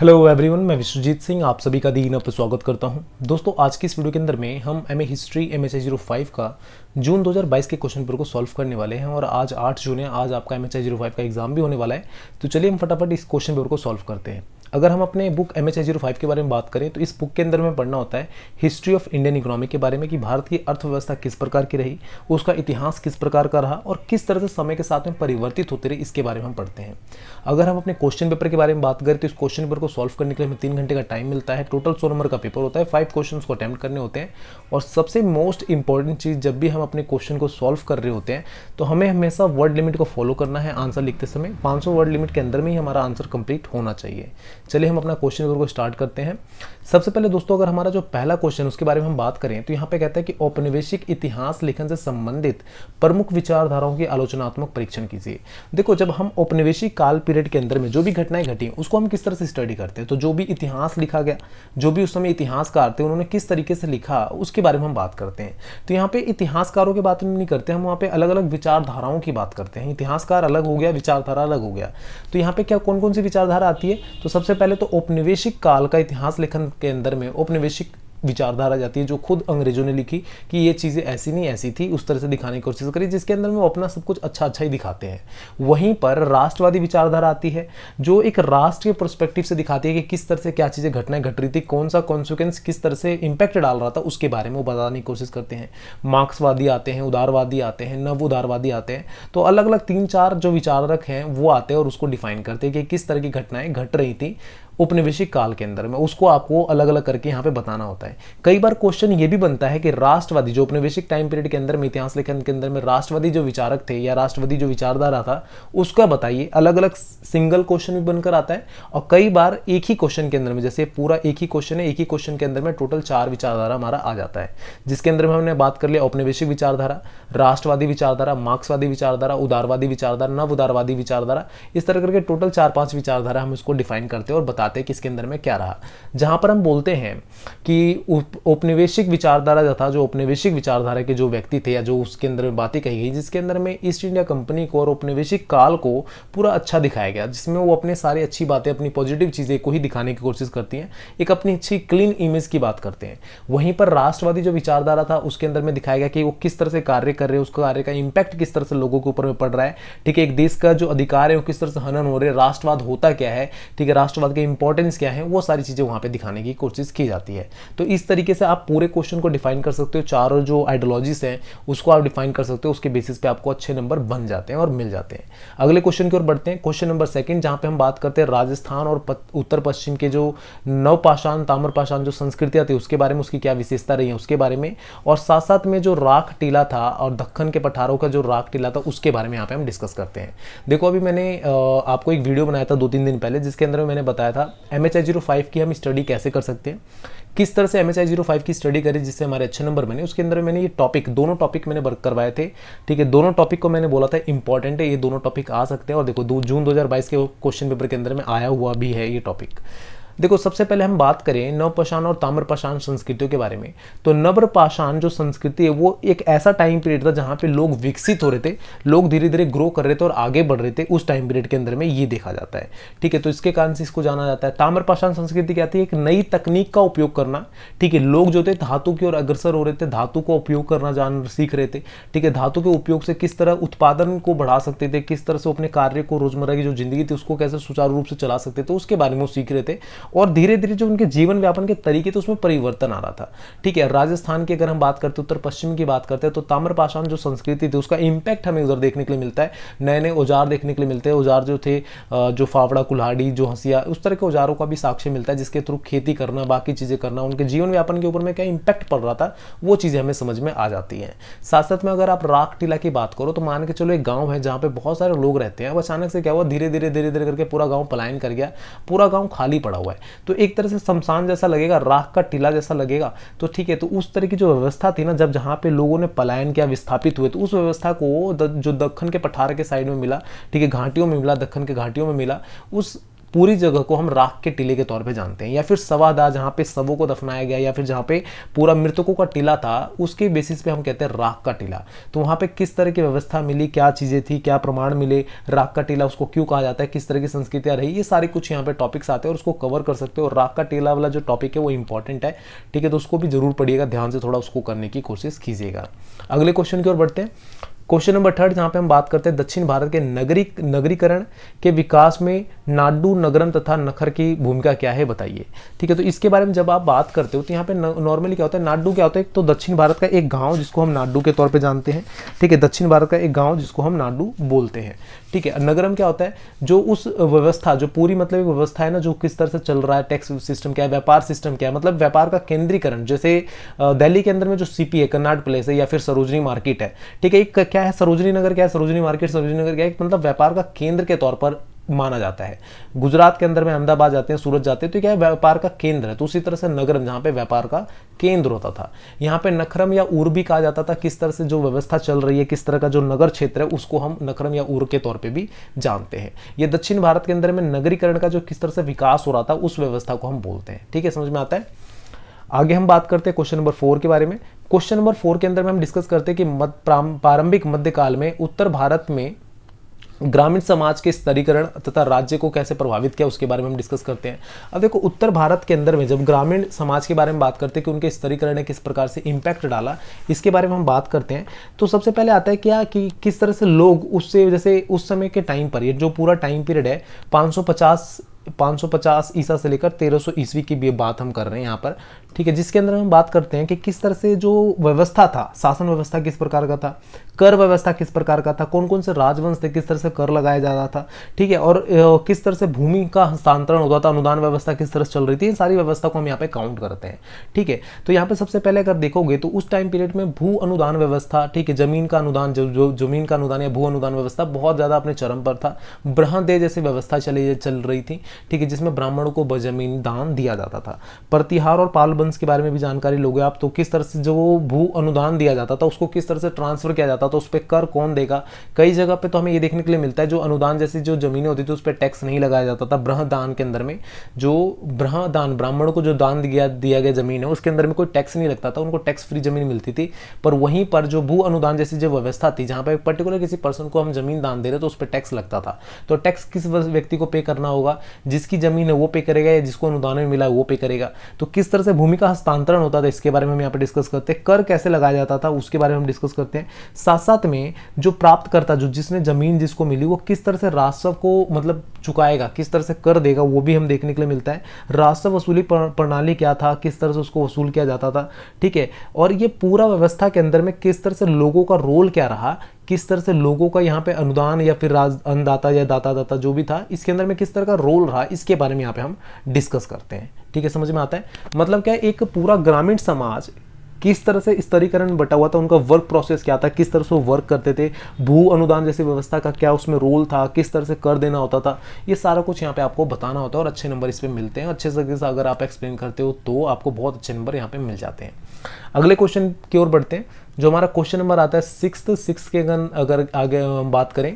hello everyone मैं विश्वजीत सिंह आप सभी का दीन पर स्वागत करता हूं दोस्तों आज की इस वीडियो के अंदर में हम M A history M H zero five का जून 2022 के क्वेश्चन पेपर को सॉल्व करने वाले हैं और आज 8 जून है आज आपका एम एच जीरो फाइव का एग्जाम भी होने वाला है तो चलिए हम फटाफट इस क्वेश्चन पेपर को सॉल्व करते हैं अगर हम अपने book M H zero five के बारे में बात करें तो इस बुक के अंदर में पढ़ना होता है हिस्ट्री ऑफ इंडियन इकोनॉमी के बारे में कि भारत की अर्थव्यवस्था किस प्रकार की रही उसका इतिहास किस प्रकार का रहा और किस तरह से समय के साथ में परिवर्तित होते रहे इसके बारे में हम पढ़ते हैं अगर हम अपने क्वेश्चन पेपर के बारे में बात करें तो इस क्वेश्चन पेपर को सॉल्व करने के लिए हमें तीन घंटे का टाइम मिलता है टोटल सौ नंबर का पेपर होता है फाइव क्वेश्चन को अटैम्प्ट करने होते हैं और सबसे मोस्ट इंपॉर्टेंट चीज़ जब भी हम अपने क्वेश्चन को सॉल्व कर रहे होते हैं तो हमें हमेशा वर्ड लिमिट को फॉलो करना है आंसर लिखते समय पाँच वर्ड लिमिट के अंदर में ही हमारा आंसर कंप्लीट होना चाहिए चलिए हम अपना क्वेश्चन को स्टार्ट करते हैं सबसे पहले दोस्तों अगर हमारा जो पहला क्वेश्चन उसके बारे में हम बात करें तो यहाँ पे कहता है कि औपनिवेशिक इतिहास लेखन से संबंधित प्रमुख विचारधाराओं की आलोचनात्मक परीक्षण कीजिए देखो जब हम औपनिवेशिक काल पीरियड के अंदर में जो भी घटनाएं घटी उसको हम किस तरह से स्टडी करते हैं तो जो भी इतिहास लिखा गया जो भी उस समय इतिहासकार थे उन्होंने किस तरीके से लिखा उसके बारे में हम बात करते हैं तो यहाँ पे इतिहासकारों की बात नहीं करते हम वहाँ पे अलग अलग विचारधाराओं की बात करते हैं इतिहासकार अलग हो गया विचारधारा अलग हो गया तो यहाँ पे क्या कौन कौन सी विचारधारा आती है तो सबसे सबसे पहले तो औपनिवेशिक काल का इतिहास लेखन के अंदर में औपनिवेशिक विचारधारा जाती है जो खुद अंग्रेजों ने लिखी कि ये चीज़ें ऐसी नहीं ऐसी थी उस तरह से दिखाने की कोशिश करी जिसके अंदर में वो अपना सब कुछ अच्छा अच्छा ही दिखाते हैं वहीं पर राष्ट्रवादी विचारधारा आती है जो एक राष्ट्र के परस्पेक्टिव से दिखाती है कि किस तरह से क्या चीज़ें घटनाएं घट रही थी कौन सा कॉन्सिक्वेंस किस तरह से इम्पैक्ट डाल रहा था उसके बारे में वो बताने की कोशिश करते हैं मार्क्सवादी आते हैं उदारवादी आते हैं नव उदारवादी आते हैं तो अलग अलग तीन चार जो विचारक हैं वो आते हैं और उसको डिफाइन करते हैं कि किस तरह की घटनाएं घट रही थी उपनिवेशिक काल के अंदर में उसको आपको अलग अलग करके यहाँ पे बताना होता है कई बार क्वेश्चन ये भी बनता है कि राष्ट्रवादी जो उपनिवेशिक टाइम पीरियड के अंदर में इतिहास लेखन के अंदर में राष्ट्रवादी जो विचारक थे या राष्ट्रवादी जो विचारधारा था उसका बताइए अलग अलग सिंगल क्वेश्चन भी बनकर आता है और कई बार एक ही क्वेश्चन के अंदर में जैसे पूरा एक ही क्वेश्चन है एक ही क्वेश्चन के अंदर में टोटल चार विचारधारा हमारा आ जाता है जिसके अंदर में हमने बात कर लिया औपनिवेशिक विचारधारा राष्ट्रवादी विचारधारा मार्क्सवादी विचारधारा उदारवादी विचारधारा नव उदारवादी विचारधारा इस तरह करके टोटल चार पांच विचारधारा हम उसको डिफाइन करते हैं और बता बताते हैं कि इसके अंदर में क्या रहा जहाँ पर हम बोलते हैं कि औपनिवेशिक विचारधारा जो था जो औपनिवेशिक विचारधारा के जो व्यक्ति थे या जो उसके अंदर में बातें कही गई जिसके अंदर में ईस्ट इंडिया कंपनी को और औपनिवेशिक काल को पूरा अच्छा दिखाया गया जिसमें वो अपने सारी अच्छी बातें अपनी पॉजिटिव चीज़ें को ही दिखाने की कोशिश करती हैं एक अपनी अच्छी क्लीन इमेज की बात करते हैं वहीं पर राष्ट्रवादी जो विचारधारा था उसके अंदर में दिखाया गया कि वो किस तरह से कार्य कर रहे हैं उसका कार्य का इम्पैक्ट किस तरह से लोगों के ऊपर में पड़ रहा है ठीक है एक देश का जो अधिकार है वो किस तरह से हनन हो रहे राष्ट्रवाद होता क्या है ठीक है राष्ट्रवाद के इंपॉर्टेंस क्या है वो सारी चीज़ें वहाँ पर दिखाने की कोशिश की जाती है तो इस तरीके से आप पूरे क्वेश्चन को डिफाइन कर सकते हो चारों जो आइडियोलॉजीज हैं उसको आप डिफाइन कर सकते हो उसके बेसिस पे आपको अच्छे नंबर बन जाते हैं और मिल जाते हैं अगले क्वेश्चन की ओर बढ़ते हैं क्वेश्चन नंबर सेकंड जहाँ पर हम बात करते हैं राजस्थान और उत्तर पश्चिम के जो नवपाषाण ताम्रपाषाण जो संस्कृतियाँ थी उसके बारे में उसकी क्या विशेषता रही है उसके बारे में और साथ साथ में जो राख टीला था और दक्खन के पठारों का जो राख टीला था उसके बारे में यहाँ पे हम डिस्कस करते हैं देखो अभी मैंने आपको एक वीडियो बनाया था दो तीन दिन पहले जिसके अंदर मैंने बताया था हमारा एम एच की हम स्टडी कैसे कर सकते हैं किस तरह से एम एच की स्टडी करें जिससे हमारे अच्छे नंबर बने उसके अंदर मैंने ये टॉपिक दोनों टॉपिक मैंने वर्क करवाए थे ठीक है दोनों टॉपिक को मैंने बोला था इंपॉर्टेंट है ये दोनों टॉपिक आ सकते हैं और देखो दो जून दो के क्वेश्चन पेपर के अंदर में आया हुआ भी है ये टॉपिक देखो सबसे पहले हम बात करें नवपाषाण और ताम्रपाषाण संस्कृतियों के बारे में तो नवपाषाण जो संस्कृति है वो एक ऐसा टाइम पीरियड था जहाँ पे लोग विकसित हो रहे थे लोग धीरे धीरे ग्रो कर रहे थे और आगे बढ़ रहे थे उस टाइम पीरियड के अंदर में ये देखा जाता है ठीक है तो इसके कारण से इसको जाना जाता है ताम्रपाषाण संस्कृति क्या थी एक नई तकनीक का उपयोग करना ठीक है लोग जो थे धातु की ओर अग्रसर हो रहे थे धातु का उपयोग करना जान सीख रहे थे ठीक है धातु के उपयोग से किस तरह उत्पादन को बढ़ा सकते थे किस तरह से अपने कार्य को रोजमर्रा की जो जिंदगी थी उसको कैसे सुचारू रूप से चला सकते थे उसके बारे में वो सीख रहे थे और धीरे धीरे जो उनके जीवन व्यापन के तरीके थे उसमें परिवर्तन आ रहा था ठीक है राजस्थान की अगर हम बात करते उत्तर पश्चिम की बात करते हैं तो ताम्रपाषाण जो संस्कृति थी उसका इम्पैक्ट हमें उधर देखने के लिए मिलता है नए नए औजार देखने के लिए मिलते हैं औजार जो थे जो फावड़ा कुल्हाड़ी जो हंसिया उस तरह के औजारों का भी साक्ष्य मिलता है जिसके थ्रू खेती करना बाकी चीज़ें करना उनके जीवन व्यापन के ऊपर में क्या इम्पैक्ट पड़ रहा था वो चीज़ें हमें समझ में आ जाती हैं साथ साथ में अगर आप राख टीला की बात करो तो मान के चलो एक गाँव है जहाँ पे बहुत सारे लोग रहते हैं अब अचानक से क्या हुआ धीरे धीरे धीरे धीरे करके पूरा गांव पलायन कर गया पूरा गाँव खाली पड़ा हुआ है है तो एक तरह से शमशान जैसा लगेगा राख का टीला जैसा लगेगा तो ठीक है तो उस तरह की जो व्यवस्था थी ना जब जहाँ पे लोगों ने पलायन किया विस्थापित हुए तो उस व्यवस्था को जो दक्षिण के पठार के साइड में मिला ठीक है घाटियों में मिला दक्षिण के घाटियों में मिला उस पूरी जगह को हम राख के टीले के तौर पे जानते हैं या फिर सवादा जहाँ पे सबों को दफनाया गया या फिर जहाँ पे पूरा मृतकों का टीला था उसके बेसिस पे हम कहते हैं राख का टीला तो वहाँ पे किस तरह की व्यवस्था मिली क्या चीज़ें थी क्या प्रमाण मिले राख का टीला उसको क्यों कहा जाता है किस तरह की संस्कृतियाँ रही ये सारे कुछ यहाँ पे टॉपिक्स आते हैं और उसको कवर कर सकते हो और राख का टीला वाला जो टॉपिक है वो इंपॉर्टेंट है ठीक है तो उसको भी जरूर पढ़िएगा ध्यान से थोड़ा उसको करने की कोशिश कीजिएगा अगले क्वेश्चन की ओर बढ़ते हैं क्वेश्चन नंबर थर्ड जहाँ पे हम बात करते हैं दक्षिण भारत के नगरी नगरीकरण के विकास में नाडू नगरम तथा नखर की भूमिका क्या है बताइए ठीक है तो इसके बारे में जब आप बात करते हो तो यहाँ पे नॉर्मली क्या होता है नाडू क्या होता है तो दक्षिण भारत का एक गाँव जिसको हम नाडू के तौर पर जानते हैं ठीक है दक्षिण भारत का एक गाँव जिसको हम नाडू बोलते हैं ठीक है नगरम क्या होता है जो उस व्यवस्था जो पूरी मतलब व्यवस्था है ना जो किस तरह से चल रहा है टैक्स सिस्टम क्या है व्यापार सिस्टम क्या है मतलब व्यापार का केंद्रीकरण जैसे दिल्ली के अंदर में जो है कन्नाट प्लेस है या फिर सरोजनी मार्केट है ठीक है एक क्या क्या है सरोजनी नगर क्या है सरोजनी मार्केट सरोजनी नगर क्या है मतलब व्यापार का केंद्र के तौर पर माना जाता है गुजरात के अंदर में अहमदाबाद जाते हैं सूरत जाते हैं तो क्या है व्यापार का केंद्र है तो उसी तरह से नगर जहाँ पे व्यापार का केंद्र होता था यहाँ पे नखरम या उर भी कहा जाता था किस तरह से जो व्यवस्था चल रही है किस तरह का जो नगर क्षेत्र है उसको हम नखरम या उर के तौर पर भी जानते हैं ये दक्षिण भारत के अंदर में नगरीकरण का जो किस तरह से विकास हो रहा था उस व्यवस्था को हम बोलते हैं ठीक है समझ में आता है आगे हम बात करते हैं क्वेश्चन नंबर फोर के बारे में क्वेश्चन नंबर फोर के अंदर में हम डिस्कस करते हैं कि प्रारंभिक मध्यकाल में उत्तर भारत में ग्रामीण समाज के स्तरीकरण तथा राज्य को कैसे प्रभावित किया उसके बारे में हम डिस्कस करते हैं अब देखो उत्तर भारत के अंदर में जब ग्रामीण समाज के बारे में बात करते हैं कि उनके स्तरीकरण ने किस प्रकार से इम्पैक्ट डाला इसके बारे में हम बात करते हैं तो सबसे पहले आता है क्या कि किस तरह से लोग उससे जैसे उस समय के टाइम पर जो पूरा टाइम पीरियड है पाँच 550 ईसा से लेकर 1300 ईस्वी की भी बात हम कर रहे हैं यहाँ पर ठीक है जिसके अंदर हम बात करते हैं कि किस तरह से जो व्यवस्था था शासन व्यवस्था किस प्रकार का था कर व्यवस्था किस प्रकार का था कौन कौन से राजवंश थे किस तरह से कर लगाया जा रहा था ठीक है और किस तरह से भूमि का हस्तांतरण होता था अनुदान व्यवस्था किस तरह से चल रही थी इन सारी व्यवस्था को हम यहाँ पे काउंट करते हैं ठीक है तो यहाँ पे सबसे पहले अगर देखोगे तो उस टाइम पीरियड में भू अनुदान व्यवस्था ठीक है जमीन का अनुदान जो जमीन का अनुदान या भू अनुदान व्यवस्था बहुत ज़्यादा अपने चरम पर था ब्रहदेय जैसी व्यवस्था चली चल रही थी ठीक है जिसमें ब्राह्मणों को जमीन दान दिया जाता था प्रतिहार और पाल डिस्टर्बेंस के बारे में भी जानकारी लोगे आप तो किस तरह से जो भू अनुदान दिया जाता था उसको किस तरह से ट्रांसफर किया जाता था उस पर कर कौन देगा कई जगह पे तो हमें ये देखने के लिए मिलता है जो अनुदान जैसी जो जमीनें होती थी उस पर टैक्स नहीं लगाया जाता था ब्रहदान के अंदर में जो ब्रहदान ब्राह्मण को जो दान दिया दिया गया जमीन है उसके अंदर में कोई टैक्स नहीं लगता था उनको टैक्स फ्री जमीन मिलती थी पर वहीं पर जो भू अनुदान जैसी जो व्यवस्था थी जहाँ पर पर्टिकुलर किसी पर्सन को हम जमीन दान दे रहे तो उस पर टैक्स लगता था तो टैक्स किस व्यक्ति को पे करना होगा जिसकी जमीन है वो पे करेगा या जिसको अनुदान में मिला है वो पे करेगा तो किस तरह से भूमि भूमि का हस्तांतरण होता था इसके बारे में हम यहाँ पर डिस्कस करते हैं कर कैसे लगाया जाता था उसके बारे में हम डिस्कस करते हैं साथ साथ में जो प्राप्त करता जो जिसने जमीन जिसको मिली वो किस तरह से राजस्व को मतलब चुकाएगा किस तरह से कर देगा वो भी हम देखने के लिए मिलता है राजस्व वसूली प्रणाली क्या था किस तरह से उसको वसूल किया जाता था ठीक है और ये पूरा व्यवस्था के अंदर में किस तरह से लोगों का रोल क्या रहा किस तरह से लोगों का यहाँ पे अनुदान या फिर राज अनदाता या दाता दाता जो भी था इसके अंदर में किस तरह का रोल रहा इसके बारे में यहाँ पे हम डिस्कस करते हैं ठीक है समझ में आता है मतलब क्या है एक पूरा ग्रामीण समाज किस तरह से स्तरीकरण बटा हुआ था उनका वर्क प्रोसेस क्या था किस तरह से वो वर्क करते थे भू अनुदान जैसी व्यवस्था का क्या उसमें रोल था किस तरह से कर देना होता था ये सारा कुछ यहाँ पे आपको बताना होता है और अच्छे नंबर इस पर मिलते हैं अच्छे तरीके से अगर आप एक्सप्लेन करते हो तो आपको बहुत अच्छे नंबर यहाँ पे मिल जाते हैं अगले क्वेश्चन की ओर बढ़ते हैं जो हमारा क्वेश्चन नंबर आता है सिक्स सिक्स के अगर आगे हम बात करें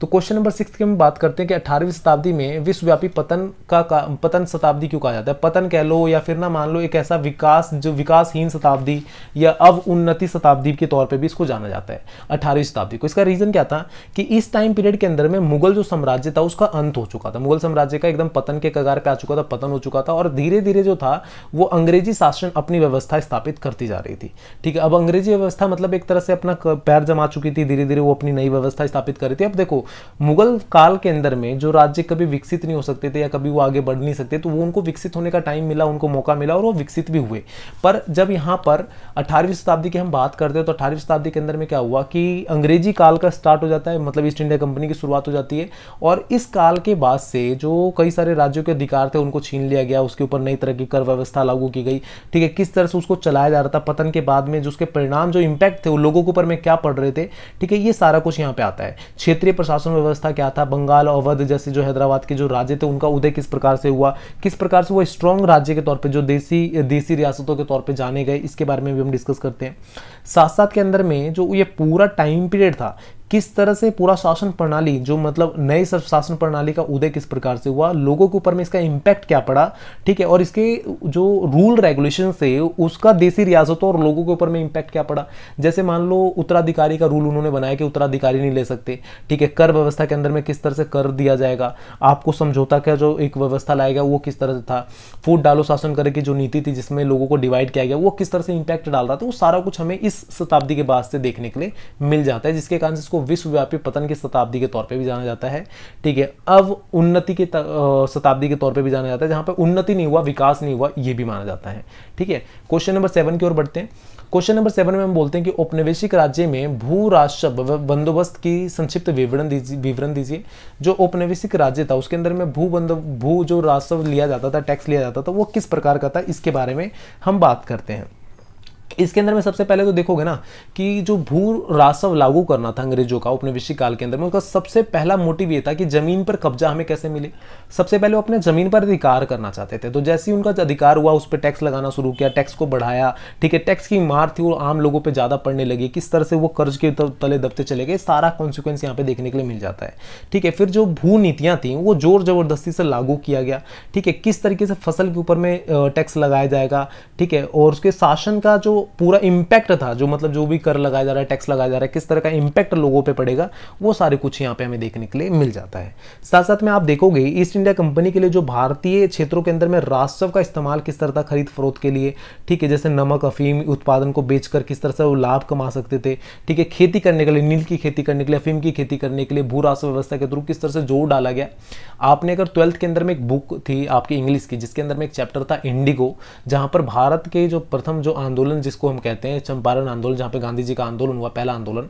तो क्वेश्चन नंबर सिक्स की हम बात करते हैं कि अठारहवीं शताब्दी में विश्वव्यापी पतन का, का पतन शताब्दी क्यों कहा जाता है पतन कह लो या फिर ना मान लो एक ऐसा विकास जो विकासहीन शताब्दी या अब उन्नति शताब्दी के तौर पे भी इसको जाना जाता है अठारहवीं शताब्दी को इसका रीज़न क्या था कि इस टाइम पीरियड के अंदर में मुगल जो साम्राज्य था उसका अंत हो चुका था मुगल साम्राज्य का एकदम पतन के कगार पर आ चुका था पतन हो चुका था और धीरे धीरे जो था वो अंग्रेजी शासन अपनी व्यवस्था स्थापित करती जा रही थी ठीक है अब अंग्रेजी व्यवस्था मतलब एक तरह से अपना पैर जमा चुकी थी धीरे धीरे वो अपनी नई व्यवस्था स्थापित कर रही थी अब देखो मुगल काल के अंदर में जो राज्य कभी विकसित नहीं हो सकते थे या कभी वो आगे बढ़ नहीं सकते तो वो उनको विकसित होने का टाइम मिला उनको मौका मिला और वो विकसित भी हुए पर जब यहाँ पर अठारहवीं शताब्दी की हम बात करते हैं तो अठारहवीं शताब्दी के अंदर में क्या हुआ कि अंग्रेजी काल का स्टार्ट हो जाता है मतलब ईस्ट इंडिया कंपनी की शुरुआत हो जाती है और इस काल के बाद से जो कई सारे राज्यों के अधिकार थे उनको छीन लिया गया उसके ऊपर नई तरह की कर व्यवस्था लागू की गई ठीक है किस तरह से उसको चलाया जा रहा था पतन के बाद में जो उसके परिणाम जो इम्पैक्ट थे वो लोगों के ऊपर में क्या पड़ रहे थे ठीक है ये सारा कुछ यहाँ पे आता है क्षेत्रीय प्रशासन शासन व्यवस्था क्या था बंगाल अवध जैसे जो हैदराबाद के जो राज्य थे उनका उदय किस प्रकार से हुआ किस प्रकार से वो स्ट्रॉन्ग राज्य के तौर पर जो देसी देसी रियासतों के तौर पर जाने गए इसके बारे में भी हम डिस्कस करते हैं साथ साथ के अंदर में जो ये पूरा टाइम पीरियड था किस तरह से पूरा शासन प्रणाली जो मतलब नए शासन प्रणाली का उदय किस प्रकार से हुआ लोगों के ऊपर में इसका इम्पैक्ट क्या पड़ा ठीक है और इसके जो रूल रेगुलेशन से उसका देसी रियासतों और लोगों के ऊपर में इम्पैक्ट क्या पड़ा जैसे मान लो उत्तराधिकारी का रूल उन्होंने बनाया कि उत्तराधिकारी नहीं ले सकते ठीक है कर व्यवस्था के अंदर में किस तरह से कर दिया जाएगा आपको समझौता का जो एक व्यवस्था लाएगा वो किस तरह से था फूट डालो शासन करे की जो नीति थी जिसमें लोगों को डिवाइड किया गया वो किस तरह से इम्पैक्ट डाल रहा था वो सारा कुछ हमें इस शताब्दी के बाद से देखने के लिए मिल जाता है जिसके कारण इसको इसको विश्वव्यापी पतन की शताब्दी के तौर पे भी जाना जाता है ठीक है अब उन्नति के शताब्दी के तौर पे भी जाना जाता है जहां पे उन्नति नहीं हुआ विकास नहीं हुआ ये भी माना जाता है ठीक है क्वेश्चन नंबर सेवन की ओर बढ़ते हैं क्वेश्चन नंबर सेवन में हम बोलते हैं कि औपनिवेशिक राज्य में भू राष्ट्र बंदोबस्त की संक्षिप्त विवरण दीजिए विवरण दीजिए जो औपनिवेशिक राज्य था उसके अंदर में भू बंद भू जो राजस्व लिया जाता था टैक्स लिया जाता था वो किस प्रकार का था इसके बारे में हम बात करते हैं इसके अंदर में सबसे पहले तो देखोगे ना कि जो भू रासव लागू करना था अंग्रेजों का उपनिवेशी काल के अंदर में उनका सबसे पहला मोटिव ये था कि जमीन पर कब्जा हमें कैसे मिले सबसे पहले वो अपने जमीन पर अधिकार करना चाहते थे तो जैसे ही उनका अधिकार हुआ उस पर टैक्स लगाना शुरू किया टैक्स को बढ़ाया ठीक है टैक्स की मार थी वो आम लोगों पर ज़्यादा पड़ने लगी किस तरह से वो कर्ज के तले दबते चले गए सारा कॉन्सिक्वेंस यहाँ पे देखने के लिए मिल जाता है ठीक है फिर जो भू नीतियाँ थी वो जोर जबरदस्ती से लागू किया गया ठीक है किस तरीके से फसल के ऊपर में टैक्स लगाया जाएगा ठीक है और उसके शासन का जो पूरा इम्पैक्ट था जो मतलब जो भी कर लगाया जा रहा है टैक्स लगाया जा रहा है किस तरह का इम्पैक्ट लोगों पे पड़ेगा वो सारे कुछ यहाँ पे हमें देखने के लिए मिल जाता है साथ साथ में आप देखोगे ईस्ट इंडिया कंपनी के लिए जो भारतीय क्षेत्रों के अंदर में राजस्व का इस्तेमाल किस तरह था खरीद फरोख्त के लिए ठीक है जैसे नमक अफीम उत्पादन को बेचकर किस तरह से वो लाभ कमा सकते थे ठीक है खेती करने के लिए नील की खेती करने के लिए अफीम की खेती करने के लिए भू राजस्व व्यवस्था के थ्रू किस तरह से जोर डाला गया आपने अगर ट्वेल्थ के अंदर में एक बुक थी आपकी इंग्लिश की जिसके अंदर में एक चैप्टर था इंडिगो जहाँ पर भारत के जो प्रथम जो आंदोलन जिसको हम कहते हैं चंपारण आंदोलन जहाँ पे गांधी जी का आंदोलन हुआ पहला आंदोलन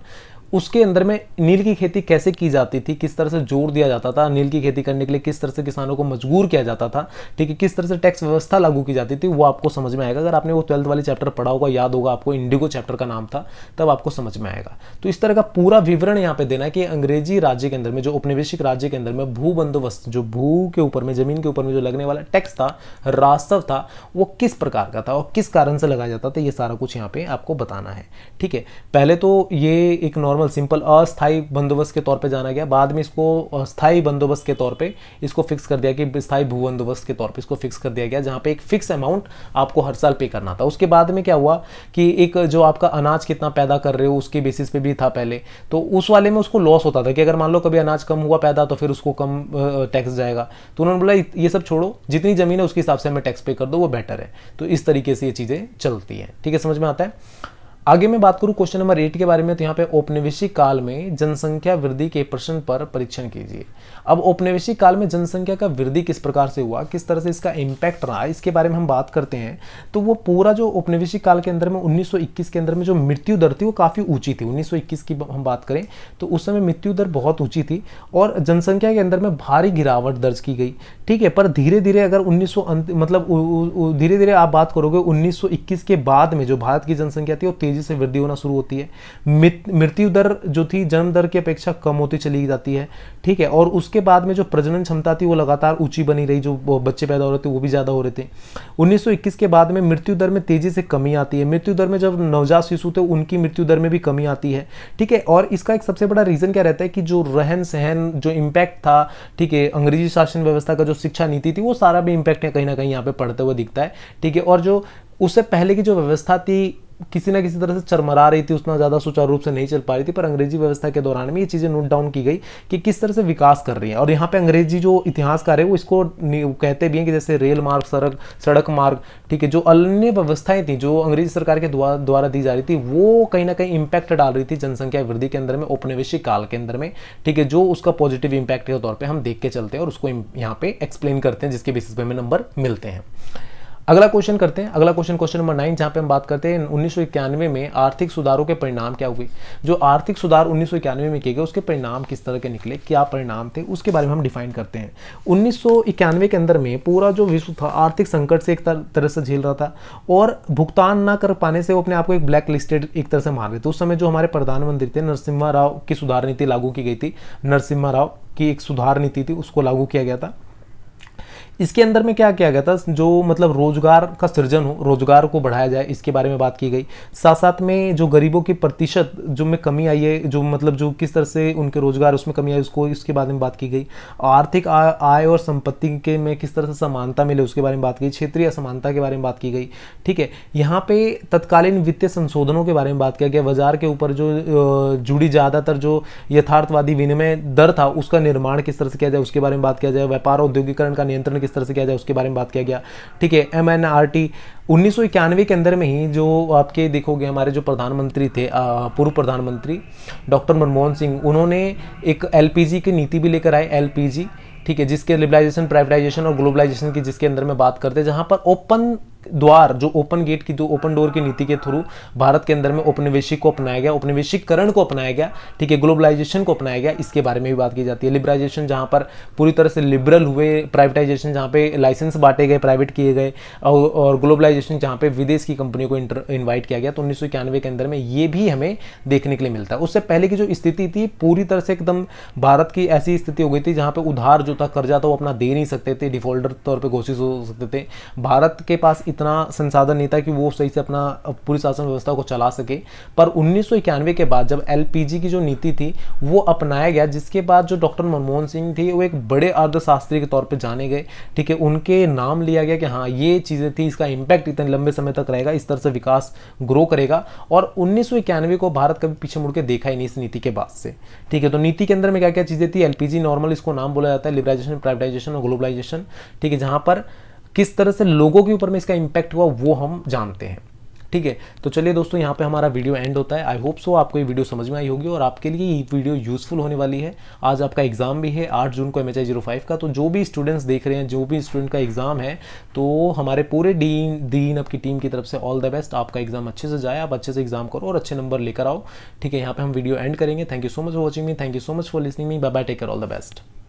उसके अंदर में नील की खेती कैसे की जाती थी किस तरह से जोर दिया जाता था नील की खेती करने के लिए किस तरह से किसानों को मजबूर किया जाता था ठीक है किस तरह से टैक्स व्यवस्था लागू की जाती थी वो आपको समझ में आएगा अगर आपने वो ट्वेल्थ वाले चैप्टर पढ़ा होगा याद होगा आपको इंडिगो चैप्टर का नाम था तब आपको समझ में आएगा तो इस तरह का पूरा विवरण यहाँ पे देना है कि अंग्रेजी राज्य के अंदर में जो उपनिवेशिक राज्य के अंदर में भू बंदोबस्त जो भू के ऊपर में जमीन के ऊपर में जो लगने वाला टैक्स था रास्तव था वो किस प्रकार का था और किस कारण से लगाया जाता था ये सारा कुछ यहाँ पे आपको बताना है ठीक है पहले तो ये एक नॉर्मल नॉर्मल सिंपल अस्थाई बंदोबस्त के तौर पे जाना गया बाद में इसको स्थायी बंदोबस्त के तौर पे इसको फिक्स कर दिया कि स्थाई भू बंदोबस्त के तौर पे इसको फिक्स कर दिया गया जहाँ पे एक फिक्स अमाउंट आपको हर साल पे करना था उसके बाद में क्या हुआ कि एक जो आपका अनाज कितना पैदा कर रहे हो उसके बेसिस पे भी था पहले तो उस वाले में उसको लॉस होता था कि अगर मान लो कभी अनाज कम हुआ पैदा तो फिर उसको कम टैक्स जाएगा तो उन्होंने बोला ये सब छोड़ो जितनी ज़मीन है उसके हिसाब से हमें टैक्स पे कर दो वो बेटर है तो इस तरीके से ये चीज़ें चलती हैं ठीक है समझ में आता है आगे मैं बात करूं क्वेश्चन नंबर एट के बारे में तो यहाँ पे औपनिवेशिक काल में जनसंख्या वृद्धि के प्रश्न पर परीक्षण कीजिए अब औपनिवेशिक काल में जनसंख्या का वृद्धि किस प्रकार से हुआ किस तरह से इसका इम्पैक्ट रहा इसके बारे में हम बात करते हैं तो वो पूरा जो औपनिवेशिक काल के अंदर में उन्नीस के अंदर में जो मृत्यु दर थी वो काफ़ी ऊँची थी उन्नीस की हम बात करें तो उस समय मृत्यु दर बहुत ऊँची थी और जनसंख्या के अंदर में भारी गिरावट दर्ज की गई ठीक है पर धीरे धीरे अगर उन्नीस मतलब धीरे धीरे आप बात करोगे उन्नीस के बाद में जो भारत की जनसंख्या थी वो तेजी से वृद्धि होना शुरू होती है मृत्यु दर जो थी जन्म दर की अपेक्षा कम होती चली जाती है ठीक है और उसके बाद में जो प्रजनन क्षमता थी वो लगातार ऊंची बनी रही जो बच्चे पैदा हो रहे थे वो भी ज़्यादा हो रहे थे उन्नीस के बाद में मृत्यु दर में तेजी से कमी आती है मृत्यु दर में जब नवजात शिशु थे उनकी मृत्यु दर में भी कमी आती है ठीक है और इसका एक सबसे बड़ा रीज़न क्या रहता है कि जो रहन सहन जो इम्पैक्ट था ठीक है अंग्रेजी शासन व्यवस्था का जो शिक्षा नीति थी वो सारा भी इम्पैक्ट कहीं ना कहीं यहाँ पे पढ़ते हुए दिखता है ठीक है और जो उससे पहले की जो व्यवस्था थी किसी ना किसी तरह से चरमरा रही थी उतना ज़्यादा सुचारू रूप से नहीं चल पा रही थी पर अंग्रेजी व्यवस्था के दौरान में ये चीज़ें नोट डाउन की गई कि किस तरह से विकास कर रही है और यहाँ पे अंग्रेजी जो इतिहासकार है वो इसको कहते भी हैं कि जैसे रेल मार्ग सड़क सड़क मार्ग ठीक है जो अन्य व्यवस्थाएं थी जो अंग्रेजी सरकार के द्वारा दी जा रही थी वो कहीं ना कहीं इम्पैक्ट डाल रही थी जनसंख्या वृद्धि के अंदर में औपनिवेशिक काल के अंदर में ठीक है जो उसका पॉजिटिव इम्पैक्ट के तौर पर हम देख के चलते हैं और उसको यहाँ पे एक्सप्लेन करते हैं जिसके बेसिस पर हमें नंबर मिलते हैं अगला क्वेश्चन करते हैं अगला क्वेश्चन क्वेश्चन नंबर नाइन जहाँ पे हम बात करते हैं उन्नीस में आर्थिक सुधारों के परिणाम क्या हुए जो आर्थिक सुधार उन्नीस में किए गए उसके परिणाम किस तरह के निकले क्या परिणाम थे उसके बारे में हम डिफाइन करते हैं उन्नीस के अंदर में पूरा जो विश्व था आर्थिक संकट से एक तरह से झेल रहा था और भुगतान ना कर पाने से वो अपने आप को एक ब्लैक लिस्टेड एक तरह से मार रहे थे उस समय जो हमारे प्रधानमंत्री थे नरसिम्हा राव की सुधार नीति लागू की गई थी नरसिम्हा राव की एक सुधार नीति थी उसको लागू किया गया था इसके अंदर में क्या किया गया था जो मतलब रोजगार का सृजन हो रोजगार को बढ़ाया जाए इसके बारे में बात की गई साथ साथ में जो गरीबों के प्रतिशत जो में कमी आई है जो मतलब जो किस तरह से उनके रोजगार उसमें कमी आई उसको इसके बारे में बात की गई आर्थिक आय और संपत्ति के में किस तरह से समानता मिले उसके बारे में बात की क्षेत्रीय असमानता के बारे में बात की गई ठीक है यहाँ पे तत्कालीन वित्तीय संशोधनों के बारे में बात किया गया बाजार के ऊपर जो जुड़ी ज़्यादातर जो यथार्थवादी विनिमय दर था उसका निर्माण किस तरह से किया जाए उसके बारे में बात किया जाए व्यापार औद्योगिकरण का नियंत्रण किस तरह से किया जाए उसके बारे में बात किया गया ठीक है एम एन आर टी उन्नीस के अंदर में ही जो आपके देखोगे हमारे जो प्रधानमंत्री थे पूर्व प्रधानमंत्री डॉक्टर मनमोहन सिंह उन्होंने एक एल की नीति भी लेकर आए एल ठीक है जिसके लिबलाइजेशन प्राइवेटाइजेशन और ग्लोबलाइजेशन की जिसके अंदर में बात करते हैं जहाँ पर ओपन द्वार जो ओपन गेट की जो ओपन डोर की नीति के थ्रू भारत के अंदर में उपनिवेशिक को अपनाया गया उपनिवेशिकरण को अपनाया गया ठीक है ग्लोबलाइजेशन को अपनाया गया इसके बारे में भी बात की जाती है लिबराइजेशन जहाँ पर पूरी तरह से लिबरल हुए प्राइवेटाइजेशन जहाँ पे लाइसेंस बांटे गए प्राइवेट किए गए और, और ग्लोबलाइजेशन जहाँ पे विदेश की कंपनियों को इन्वाइट किया गया तो उन्नीस के अंदर में ये भी हमें देखने के लिए मिलता है उससे पहले की जो स्थिति थी पूरी तरह से एकदम भारत की ऐसी स्थिति हो गई थी जहाँ पर उधार जो था कर्जा था वो अपना दे नहीं सकते थे डिफॉल्टर तौर पर घोषित हो सकते थे भारत के पास इतना संसाधन नहीं था कि वो सही से अपना पूरी शासन व्यवस्था को चला सके पर उन्नीस के बाद जब एल की जो नीति थी वो अपनाया गया जिसके बाद जो डॉक्टर मनमोहन सिंह थे वो एक बड़े अर्धशास्त्री के तौर पर जाने गए ठीक है उनके नाम लिया गया कि हाँ ये चीज़ें थी इसका इम्पैक्ट इतने लंबे समय तक रहेगा इस तरह से विकास ग्रो करेगा और उन्नीस को भारत कभी पीछे मुड़ के देखा ही नहीं इस नीति के बाद से ठीक है तो नीति के अंदर में क्या क्या चीज़ें थी एलपीजी नॉर्मल इसको नाम बोला जाता है लिबराइजेशन प्राइवेटाइजेशन और ग्लोबलाइजेशन ठीक है जहाँ पर किस तरह से लोगों के ऊपर में इसका इम्पैक्ट हुआ वो हम जानते हैं ठीक है तो चलिए दोस्तों यहाँ पे हमारा वीडियो एंड होता है आई होप सो आपको ये वीडियो समझ में आई होगी और आपके लिए ये वीडियो यूजफुल होने वाली है आज आपका एग्जाम भी है आठ जून को एम एच का तो जो भी स्टूडेंट्स देख रहे हैं जो भी स्टूडेंट का एग्जाम है तो हमारे पूरे डीन डीन आपकी टीम की तरफ से ऑल द बेस्ट आपका एग्जाम अच्छे से जाए आप अच्छे से एग्जाम करो और अच्छे नंबर लेकर आओ ठीक है यहाँ पर हम वीडियो एंड करेंगे thank you so much for watching me thank you so much for listening me bye take care all the best